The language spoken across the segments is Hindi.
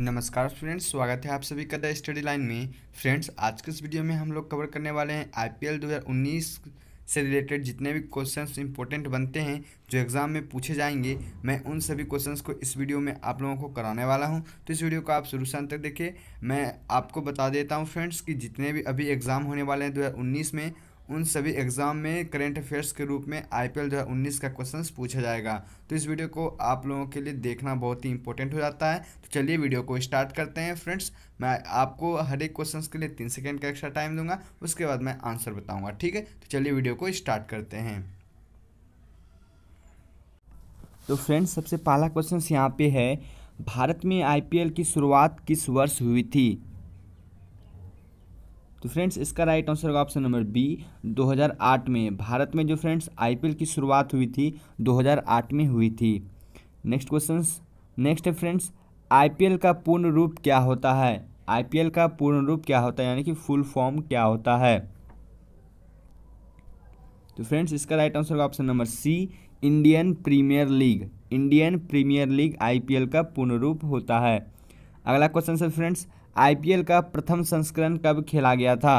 नमस्कार फ्रेंड्स स्वागत है आप सभी का द स्टडी लाइन में फ्रेंड्स आज के इस वीडियो में हम लोग कवर करने वाले हैं आईपीएल 2019 से रिलेटेड जितने भी क्वेश्चंस इंपॉर्टेंट बनते हैं जो एग्ज़ाम में पूछे जाएंगे मैं उन सभी क्वेश्चंस को इस वीडियो में आप लोगों को कराने वाला हूं तो इस वीडियो को आप शुरू से अंत तक देखिए मैं आपको बता देता हूँ फ्रेंड्स कि जितने भी अभी एग्ज़ाम होने वाले हैं दो में उन सभी एग्ज़ाम में करेंट अफेयर्स के रूप में आई पी एल का क्वेश्चन पूछा जाएगा तो इस वीडियो को आप लोगों के लिए देखना बहुत ही इंपॉर्टेंट हो जाता है तो चलिए वीडियो को स्टार्ट करते हैं फ्रेंड्स मैं आपको हर एक क्वेश्चन के लिए तीन सेकेंड का एक्स्ट्रा टाइम दूंगा उसके बाद मैं आंसर बताऊँगा ठीक है तो चलिए वीडियो को स्टार्ट करते हैं तो फ्रेंड्स सबसे पहला क्वेश्चन यहाँ पे है भारत में आईपीएल की शुरुआत किस वर्ष हुई थी तो फ्रेंड्स इसका राइट आंसर होगा ऑप्शन नंबर बी 2008 में भारत में जो फ्रेंड्स आईपीएल की शुरुआत हुई थी 2008 में हुई थी नेक्स्ट क्वेश्चन नेक्स्ट है फ्रेंड्स आईपीएल का पूर्ण रूप क्या होता है आईपीएल का पूर्ण रूप क्या होता है यानी कि फुल फॉर्म क्या होता है तो फ्रेंड्स इसका राइट आंसर होगा option number C Indian Premier League Indian Premier League IPL का पूर्ण रूप होता है अगला क्वेश्चन सर फ्रेंड्स आईपीएल का प्रथम संस्करण कब खेला गया था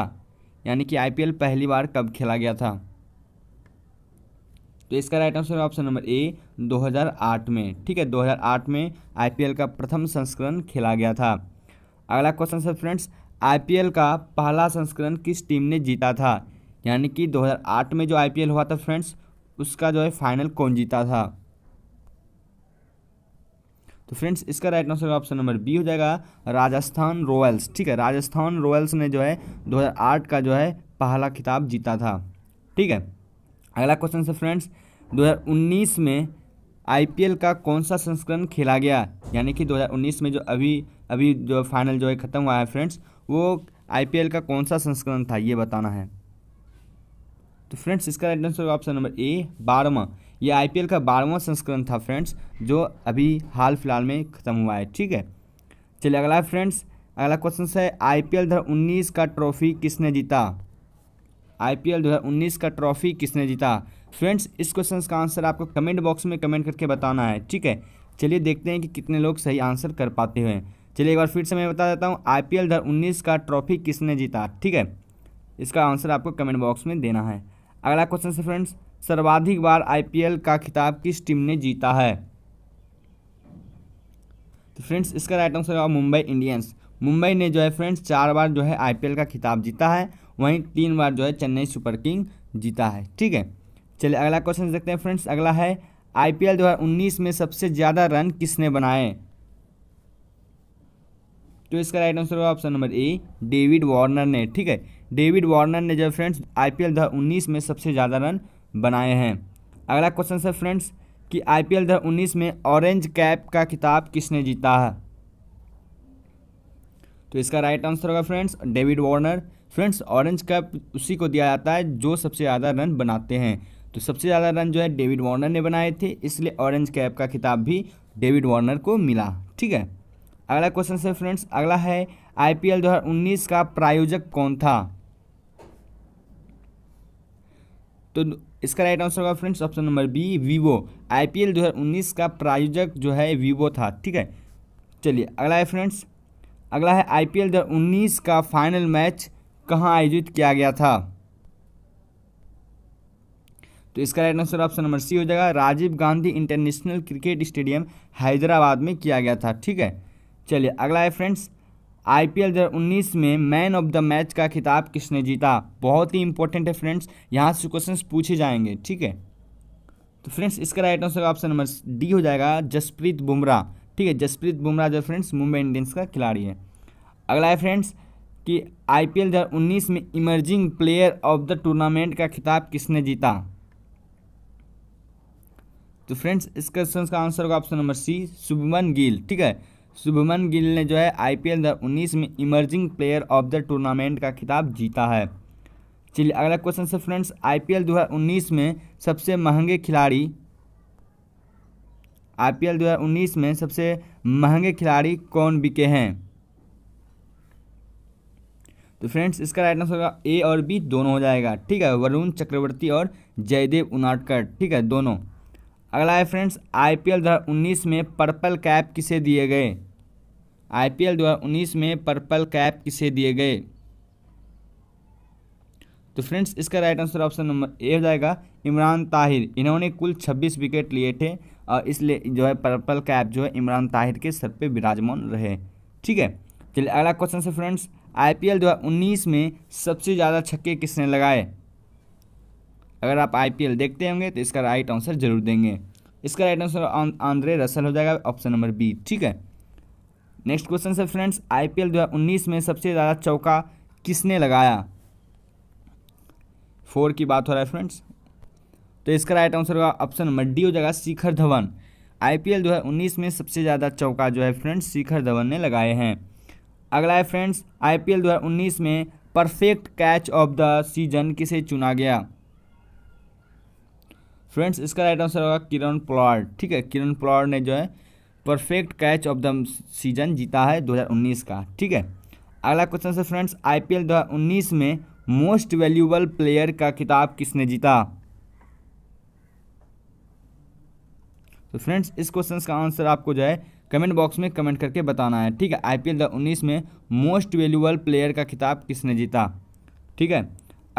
यानी कि आईपीएल पहली बार कब खेला गया था तो इसका राइट आंसर है ऑप्शन नंबर ए 2008 में ठीक है 2008 में आईपीएल का प्रथम संस्करण खेला गया था अगला क्वेश्चन सर फ्रेंड्स आईपीएल का पहला संस्करण किस टीम ने जीता था यानी कि 2008 में जो आईपीएल हुआ था फ्रेंड्स उसका जो है फाइनल कौन जीता था तो फ्रेंड्स इसका right answer option number B हो जाएगा राजस्थान रॉयल्स ठीक है राजस्थान रॉयल्स ने जो है 2008 का जो है पहला खिताब जीता था ठीक है अगला क्वेश्चन से फ्रेंड्स 2019 में आईपीएल का कौन सा संस्करण खेला गया यानी कि 2019 में जो अभी अभी जो फाइनल जो है ख़त्म हुआ है फ्रेंड्स वो आई का कौन सा संस्करण था ये बताना है तो फ्रेंड्स इसका right answer option number A बारहवा ये आईपीएल का बारहवां संस्करण था फ्रेंड्स जो अभी हाल फिलहाल में ख़त्म हुआ है ठीक है चलिए अगला फ्रेंड्स अगला क्वेश्चन है आई पी एल का ट्रॉफी किसने जीता आई पी एल का ट्रॉफी किसने जीता फ्रेंड्स इस क्वेश्चन का आंसर आपको कमेंट बॉक्स में कमेंट करके बताना है ठीक है चलिए देखते हैं कि कितने लोग सही आंसर कर पाते हैं चलिए एक बार फिर से मैं बता देता हूँ आई पी एल का ट्रॉफी किसने जीता ठीक है इसका आंसर आपको कमेंट बॉक्स में देना है अगला क्वेश्चन से फ्रेंड्स सर्वाधिक बार आईपीएल का खिताब किस टीम ने जीता है तो फ्रेंड्स इसका राइट आंसर होगा मुंबई इंडियंस मुंबई ने जो है फ्रेंड्स चार बार जो है आईपीएल का खिताब जीता है वहीं तीन बार जो है चेन्नई सुपर किंग जीता है ठीक है चलिए अगला क्वेश्चन देखते हैं फ्रेंड्स अगला है आईपीएल पी में सबसे ज़्यादा रन किसने बनाए तो इसका राइट आंसर होगा option number A David Warner ने ठीक है डेविड वार्नर ने जो फ्रेंड्स आई पी एल में सबसे ज़्यादा रन बनाए हैं अगला क्वेश्चन सर फ्रेंड्स कि आई पी एल में ऑरेंज कैप का खिताब किसने जीता है तो इसका राइट आंसर होगा friends David Warner friends orange cap उसी को दिया जाता है जो सबसे ज़्यादा रन बनाते हैं तो सबसे ज़्यादा रन जो है डेविड वार्नर ने बनाए थे इसलिए ऑरेंज कैप का खिताब भी डेविड वार्नर को मिला ठीक है अगला क्वेश्चन से फ्रेंड्स अगला है आईपीएल 2019 का प्रायोजक कौन था तो इसका राइट आंसर होगा friends option number B Vivo IPL 2019 का प्रायोजक जो है वीवो था ठीक है चलिए अगला है फ्रेंड्स अगला है आईपीएल 2019 का फाइनल मैच कहाँ आयोजित किया गया था तो इसका right answer option number C हो जाएगा Rajiv Gandhi international cricket stadium Hyderabad में किया गया था ठीक है चलिए अगला है फ्रेंड्स आईपीएल 2019 में मैन ऑफ द मैच का खिताब किसने जीता बहुत ही इंपॉर्टेंट है फ्रेंड्स यहाँ से क्वेश्चन पूछे जाएंगे ठीक है तो फ्रेंड्स इसका right answer option number D हो जाएगा जसप्रीत बुमराह ठीक है जसप्रीत बुमराह जो फ्रेंड्स मुंबई इंडियंस का खिलाड़ी है अगला है फ्रेंड्स कि आईपीएल 2019 में emerging player of the tournament का खिताब किसने जीता तो फ्रेंड्स इस क्वेश्चन का आंसर होगा option number C Shubman Gill ठीक है शुभमन गिल ने जो है आईपीएल 2019 में emerging player of the tournament का खिताब जीता है चलिए अगला क्वेश्चन से फ्रेंड्स आईपीएल 2019 में सबसे महंगे खिलाड़ी आईपीएल 2019 में सबसे महंगे खिलाड़ी कौन बिके हैं तो फ्रेंड्स इसका राइट आंसर होगा ए और बी दोनों हो जाएगा ठीक है वरुण चक्रवर्ती और जयदेव उनाटकर ठीक है दोनों अगला है फ्रेंड्स आईपीएल 2019 में पर्पल कैप किसे दिए गए आईपीएल 2019 में पर्पल कैप किसे दिए गए तो फ्रेंड्स इसका right answer option number A हो जाएगा इमरान ताहिर इन्होंने कुल 26 विकेट लिए थे और इसलिए जो है पर्पल कैप जो है इमरान ताहिर के सर पे विराजमान रहे ठीक है चलिए अगला क्वेश्चन से फ्रेंड्स आईपीएल 2019 में सबसे ज़्यादा छक्के किसने लगाए अगर आप आईपीएल देखते होंगे तो इसका राइट आंसर जरूर देंगे इसका राइट आंसर आंद्रे रसल हो जाएगा ऑप्शन नंबर बी ठीक है next question sir friends I P में सबसे ज़्यादा चौका किसने लगाया फोर की बात हो रहा है फ्रेंड्स तो इसका राइट आंसर होगा ऑप्शन नंबर डी हो जाएगा शिखर धवन आईपीएल 2019 में सबसे ज़्यादा चौका जो है फ्रेंड्स शिखर धवन ने लगाए हैं अगला है फ्रेंड्स आईपीएल 2019 में perfect catch of the season किसे चुना गया फ्रेंड्स इसका राइट आंसर होगा किरण पोलार्ड ठीक है किरण पोलार्ड ने जो है perfect catch of the season जीता है 2019 का ठीक है अगला क्वेश्चन से फ्रेंड्स आईपीएल 2019 में मोस्ट वैल्यूबल प्लेयर का किताब किसने जीता तो फ्रेंड्स इस क्वेश्चन का आंसर आपको जो है कमेंट बॉक्स में कमेंट करके बताना है ठीक है आईपीएल उन्नीस में मोस्ट वैल्यूबल प्लेयर का खिताब किसने जीता ठीक है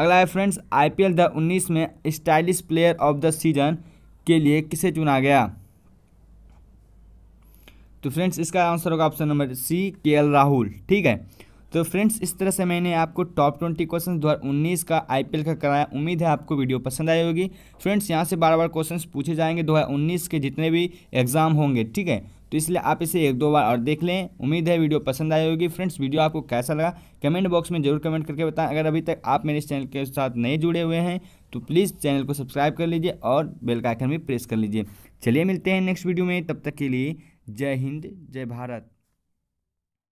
अगला है फ्रेंड्स आईपीएल द 19 में stylish player of the season के लिए किसे चुना गया तो फ्रेंड्स इसका आंसर होगा ऑप्शन नंबर सी के एल राहुल ठीक है तो फ्रेंड्स इस तरह से मैंने आपको टॉप ट्वेंटी क्वेश्चन दो हज़ार उन्नीस का आईपीएल का कराया उम्मीद है आपको वीडियो पसंद आई होगी फ्रेंड्स यहाँ से बार बार क्वेश्चन पूछे जाएंगे दो हज़ार उन्नीस के जितने भी एग्ज़ाम होंगे ठीक है तो इसलिए आप इसे एक दो बार और देख लें उम्मीद है वीडियो पसंद आई होगी फ्रेंड्स वीडियो आपको कैसा लगा कमेंट बॉक्स में जरूर कमेंट करके बताएं अगर अभी तक आप मेरे इस चैनल के साथ नए जुड़े हुए हैं तो प्लीज़ चैनल को सब्सक्राइब कर लीजिए और बेल का आइकन भी प्रेस कर लीजिए चलिए मिलते हैं नेक्स्ट वीडियो में तब तक के लिए जय हिंद जय भारत